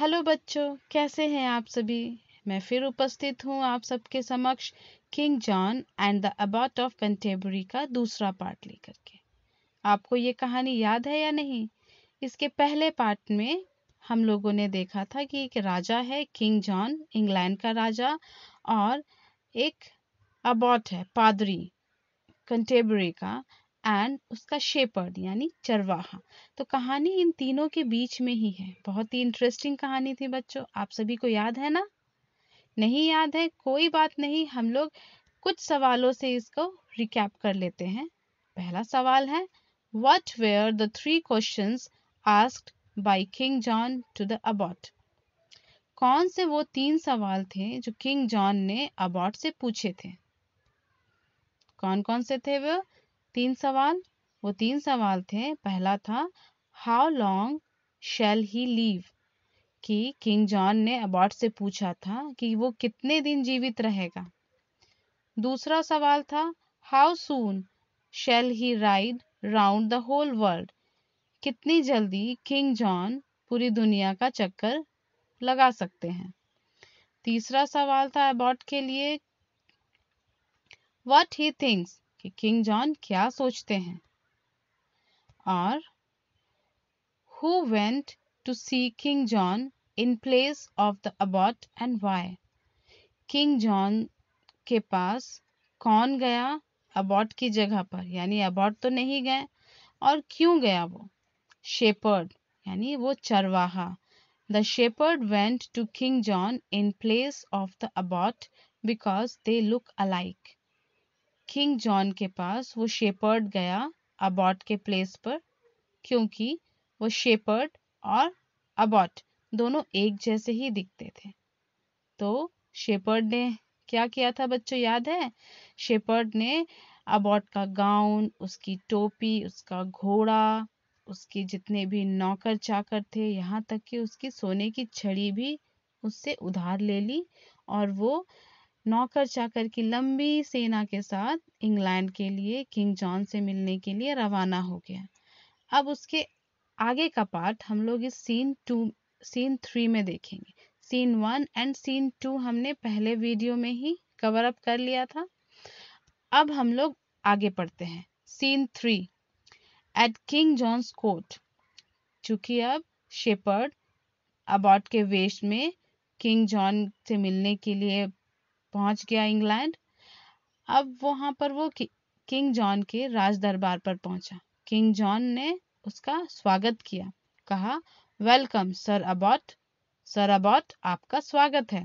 Hello बच्चों कैसे हैं आप सभी मैं फिर उपस्थित हूँ आप सबके समक्ष King John and the abbot of Canterbury का दूसरा पार्ट लेकर के आपको ये कहानी याद है या नहीं इसके पहले पार्ट में हम लोगों ने देखा था कि एक राजा है किंग जॉन इंग्लैंड का राजा और एक अबॉट है पादरी कंटेबरी का एंड उसका शेपर्ड यानी चरवाहा तो कहानी इन तीनों के बीच में ही है बहुत ही इंटरेस्टिंग कहानी थी बच्चों आप सभी को याद है ना नहीं याद है कोई बात नहीं हम लोग कुछ सवालों से इसको रिकैप कर लेते हैं पहला सवाल है what were the three question asked by King John to the abbot कौन से वो तीन सवाल थे जो किंग जॉन ने अबॉट से पूछे थे कौन कौन से थे वो तीन सवाल वो तीन सवाल थे पहला था how long shall he live कि किंग जॉन ने अबॉट से पूछा था कि वो कितने दिन जीवित रहेगा दूसरा सवाल था how soon shall he ride round the whole world कितनी जल्दी किंग जॉन पूरी दुनिया का चक्कर लगा सकते हैं तीसरा सवाल था अबॉट के लिए वट ही थिंक्स कि किंग जॉन क्या सोचते हैं और who went to see King John in place of the abbot and why King John के पास कौन गया अबॉट की जगह पर यानी अबॉट तो नहीं गए और क्यों गया वो शेपर्ड यानी वो चरवाहा the shepherd went to King John in place of the abbot because they look alike King John के पास वो शेपर्ड गया अबॉट के प्लेस पर क्योंकि वो शेपर्ड और अबॉट दोनों एक जैसे ही दिखते थे तो शेपर्ड ने क्या किया था बच्चों याद है शेपर्ड ने अबॉट का गाउन उसकी टोपी उसका घोड़ा उसके जितने भी नौकर चाकर थे यहाँ तक कि उसकी सोने की छड़ी भी उससे उधार ले ली और वो नौकर चाकर की लंबी सेना के साथ इंग्लैंड के लिए किंग जॉन से मिलने के लिए रवाना हो गया अब उसके आगे का पार्ट हम लोग इस सीन टू सीन थ्री में देखेंगे scene one and scene two हमने पहले वीडियो में ही कवर अप कर लिया था अब हम लोग आगे पढ़ते हैं scene three at King John's court चूंकि अब शेपर्ड अबाउट के वेश में किंग जॉन से मिलने के लिए पहुंच गया इंग्लैंड अब वहां पर वो किंग जॉन के राज दरबार पर पहुंचा किंग जॉन ने उसका स्वागत किया कहा welcome sir abbot sir abbot आपका स्वागत है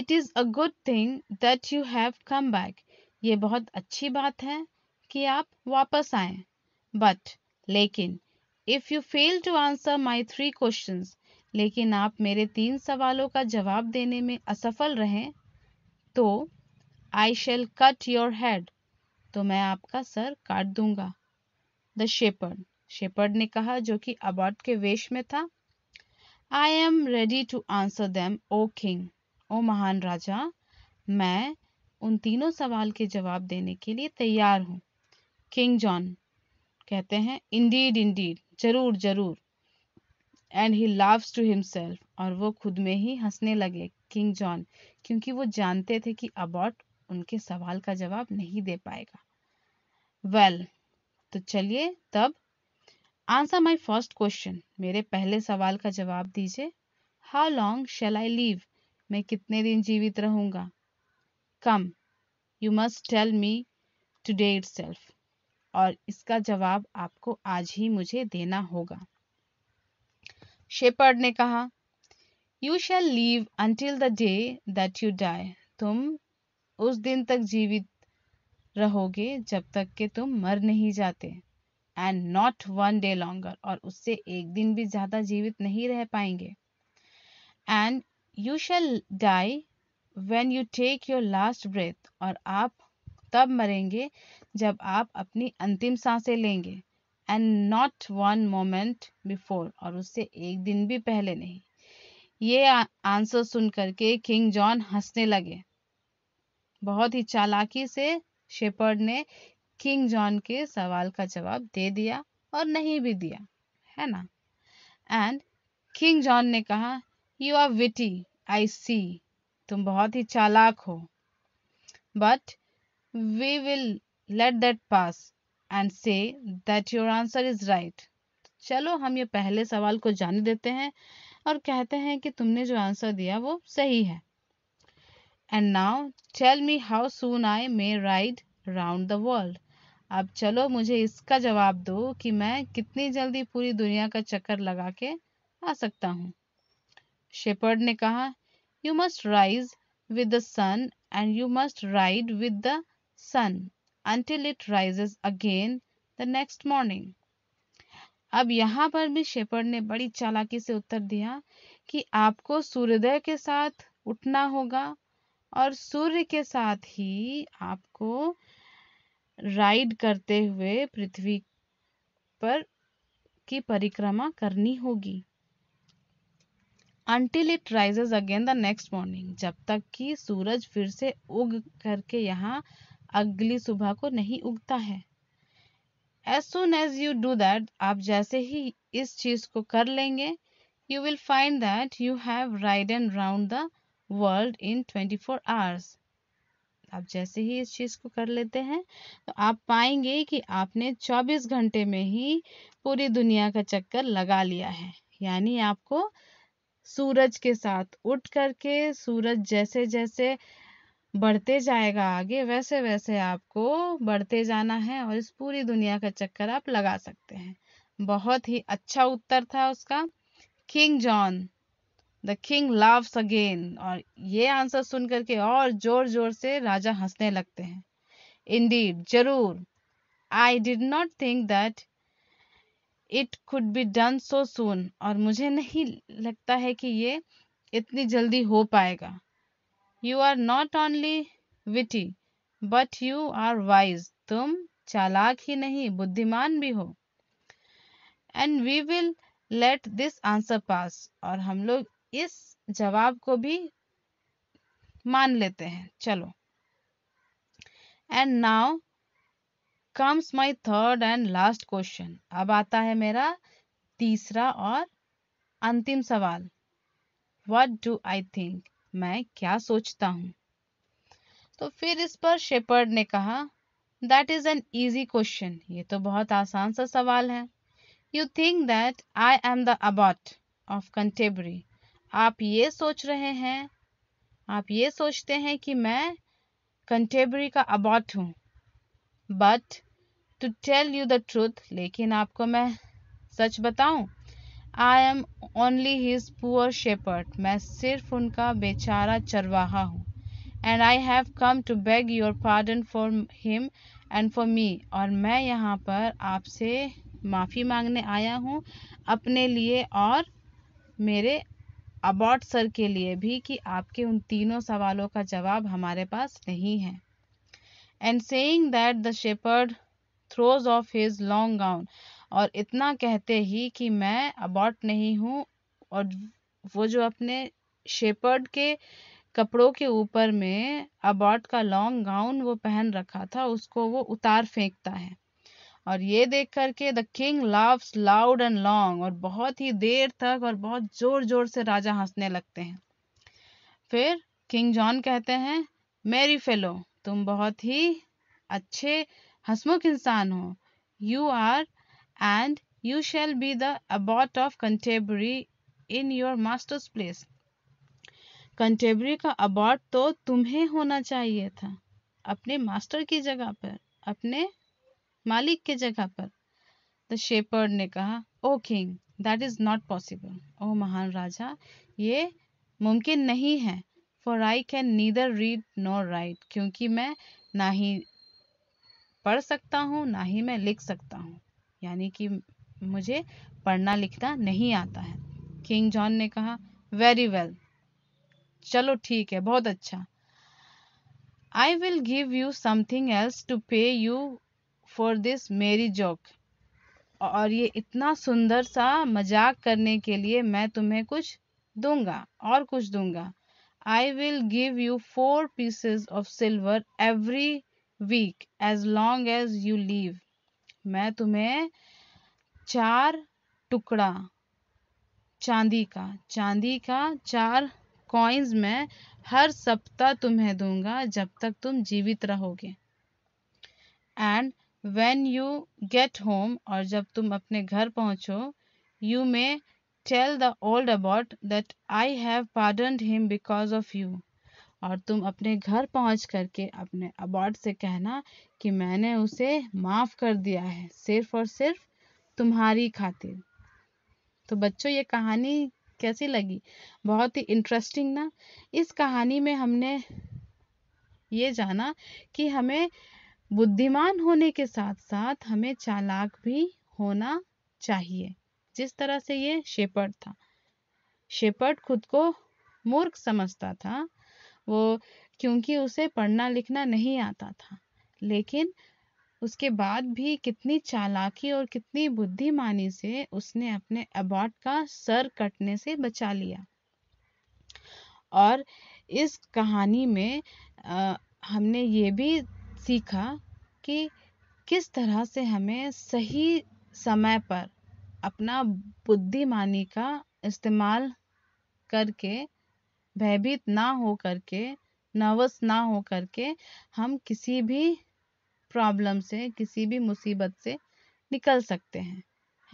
it is a good thing that you have come back ये बहुत अच्छी बात है कि आप वापस आए बट लेकिन if you fail to answer my three question लेकिन आप मेरे तीन सवालों का जवाब देने में असफल रहें तो I shall cut your head तो मैं आपका सर काट दूंगा द शेपर्ड शेपर्ड ने कहा जो कि अबॉट के वेश में था I am ready to answer them O King ओ महान राजा मैं उन तीनों सवाल के जवाब देने के लिए तैयार हूँ किंग जॉन कहते हैं इंडीड इंडीड जरूर जरूर and he laughs to himself और वो खुद में ही हंसने लगे किंग जॉन क्योंकि वो जानते थे कि अबॉट उनके सवाल का जवाब नहीं दे पाएगा वेल well, तो चलिए तब आंसर माई फर्स्ट क्वेश्चन मेरे पहले सवाल का जवाब दीजिए how long shall I live मैं कितने दिन जीवित रहूंगा come you must tell me today it और इसका जवाब आपको आज ही मुझे देना होगा शेपर्ड ने कहा you shall live until the day that you die तुम उस दिन तक जीवित रहोगे जब तक कि तुम मर नहीं जाते and not one day longer और उससे एक दिन भी ज़्यादा जीवित नहीं रह पाएंगे and you shall die when you take your last breath और आप तब मरेंगे जब आप अपनी अंतिम सांसें लेंगे and not one moment before और उससे एक दिन भी पहले नहीं ये आंसर सुन करके किंग जॉन हंसने लगे बहुत ही चालाकी से शेपर्ड ने किंग जॉन के सवाल का जवाब दे दिया और नहीं भी दिया है ना एंड किंग जॉन ने कहा you are witty I see तुम बहुत ही चालाक हो but we will let that pass and say that your answer is right चलो हम ये पहले सवाल को जाने देते हैं और कहते हैं कि तुमने जो आंसर दिया वो सही है and now tell me how soon I may ride round the world अब चलो मुझे इसका जवाब दो कि मैं कितनी जल्दी पूरी दुनिया का चक्कर लगा के आ सकता हूँ शेपर्ड ने कहा you must rise with the sun and you must ride with the sun until it rises again the next morning. अब यहाँ पर भी शेपर्ड ने बड़ी चालाकी से उत्तर दिया कि आपको सूर्योदय के साथ उठना होगा और सूर्य के साथ ही आपको राइड करते हुए पृथ्वी पर की परिक्रमा करनी होगी until it rises again the next morning जब तक कि सूरज फिर से उग करके यहाँ अगली सुबह को नहीं उगता है as soon as you do that आप जैसे ही इस चीज़ को कर लेंगे you will find that you have ride and round the world in twenty four hours आप जैसे ही इस चीज़ को कर लेते हैं तो आप पाएंगे कि आपने 24 घंटे में ही पूरी दुनिया का चक्कर लगा लिया है यानी आपको सूरज के साथ उठ करके सूरज जैसे जैसे बढ़ते जाएगा आगे वैसे वैसे आपको बढ़ते जाना है और इस पूरी दुनिया का चक्कर आप लगा सकते हैं बहुत ही अच्छा उत्तर था उसका King John the king laughs again और ये आंसर सुन करके और जोर जोर से राजा हंसने लगते हैं इंडीड जरूर I did not think that it could be done so soon और मुझे नहीं लगता है कि ये इतनी जल्दी हो पाएगा you are not only witty but you are wise तुम चालाक ही नहीं बुद्धिमान भी हो and we will let this answer pass और हम लोग इस जवाब को भी मान लेते हैं चलो and now comes my third and last question अब आता है मेरा तीसरा और अंतिम सवाल वट डू आई थिंक मैं क्या सोचता हूँ तो फिर इस पर शेपर्ड ने कहा that is an easy question ये तो बहुत आसान सा सवाल है you think that I am the abbot of Canterbury आप ये सोच रहे हैं आप ये सोचते हैं कि मैं कंटेबरी का अबॉट हूँ but to tell you the truth लेकिन आपको मैं सच बताऊं I am only his poor shepherd मैं सिर्फ उनका बेचारा चरवाहा हूँ and I have come to beg your pardon for him and for me और मैं यहाँ पर आपसे माफ़ी मांगने आया हूँ अपने लिए और मेरे अबॉट सर के लिए भी कि आपके उन तीनों सवालों का जवाब हमारे पास नहीं है and saying that the shepherd throws off his long gown और इतना कहते ही कि मैं अबॉट नहीं हूँ और वो जो अपने शेपर्ड के कपड़ों के ऊपर में अबॉट का लॉन्ग गाउन वो पहन रखा था उसको वो उतार फेंकता है और ये देख करके the king laughs loud and long और बहुत ही देर तक और बहुत जोर जोर से राजा हंसने लगते हैं फिर किंग जॉन कहते हैं मेरी फेलो तुम बहुत ही अच्छे हंसमुख इंसान हो you are and you shall be the abbot of Canterbury in your master's place. Canterbury का अबॉट तो तुम्हें होना चाहिए था अपने मास्टर की जगह पर अपने मालिक के जगह पर द शेपर्ड ने कहा O king that is not possible O महान राजा ये मुमकिन नहीं है for I can neither read nor write क्योंकि मैं ना ही पढ़ सकता हूँ ना ही मैं लिख सकता हूँ यानी कि मुझे पढ़ना लिखना नहीं आता है किंग जॉन ने कहा वेरी वेल well. चलो ठीक है बहुत अच्छा I will give you something else to pay you for this मेरी जॉक और ये इतना सुंदर सा मजाक करने के लिए मैं तुम्हें कुछ दूंगा और कुछ दूंगा I will give you four pieces of silver every week as long as you live मैं तुम्हें चार टुकड़ा चांदी का चांदी का चार कॉइन्स में हर सप्ताह तुम्हें दूंगा जब तक तुम जीवित रहोगे and when you get home और जब तुम अपने घर पहुंचो you may tell the old abbot that I have pardoned him because of you और तुम अपने घर पहुंच करके अपने अबॉर्ड से कहना कि मैंने उसे माफ़ कर दिया है सिर्फ और सिर्फ तुम्हारी खातिर तो बच्चों ये कहानी कैसी लगी बहुत ही इंटरेस्टिंग ना इस कहानी में हमने ये जाना कि हमें बुद्धिमान होने के साथ साथ हमें चालाक भी होना चाहिए जिस तरह से ये शेपर्ड था शेपर्ड खुद को मूर्ख समझता था वो क्योंकि उसे पढ़ना लिखना नहीं आता था लेकिन उसके बाद भी कितनी चालाकी और कितनी बुद्धिमानी से उसने अपने अबॉट का सर कटने से बचा लिया और इस कहानी में आ, हमने ये भी सीखा कि किस तरह से हमें सही समय पर अपना बुद्धिमानी का इस्तेमाल करके भयभीत ना हो करके नर्वस ना हो करके हम किसी भी प्रॉब्लम से किसी भी मुसीबत से निकल सकते हैं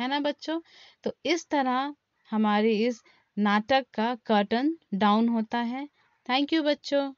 है ना बच्चों तो इस तरह हमारे इस नाटक का कर्टन डाउन होता है थैंक यू बच्चों